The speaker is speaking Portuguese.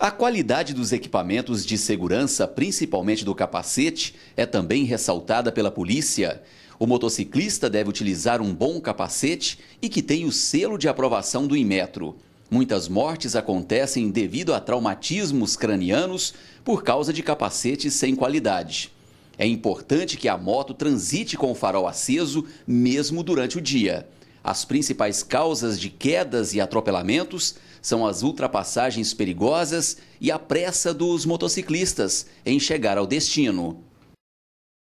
A qualidade dos equipamentos de segurança, principalmente do capacete, é também ressaltada pela polícia. O motociclista deve utilizar um bom capacete e que tenha o selo de aprovação do Inmetro. Muitas mortes acontecem devido a traumatismos cranianos por causa de capacetes sem qualidade. É importante que a moto transite com o farol aceso mesmo durante o dia. As principais causas de quedas e atropelamentos são as ultrapassagens perigosas e a pressa dos motociclistas em chegar ao destino.